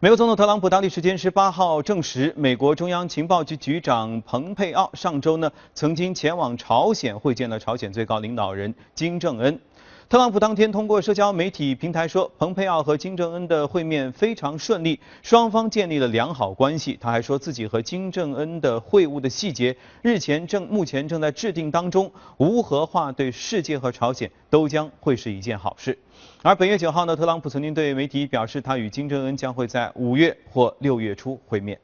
美国总统特朗普当地时间十八号证实，美国中央情报局局长蓬佩奥上周呢曾经前往朝鲜会见了朝鲜最高领导人金正恩。特朗普当天通过社交媒体平台说，蓬佩奥和金正恩的会面非常顺利，双方建立了良好关系。他还说自己和金正恩的会晤的细节日前正目前正在制定当中。无核化对世界和朝鲜都将会是一件好事。而本月九号呢，特朗普曾经对媒体表示，他与金正恩将会在五月或六月初会面。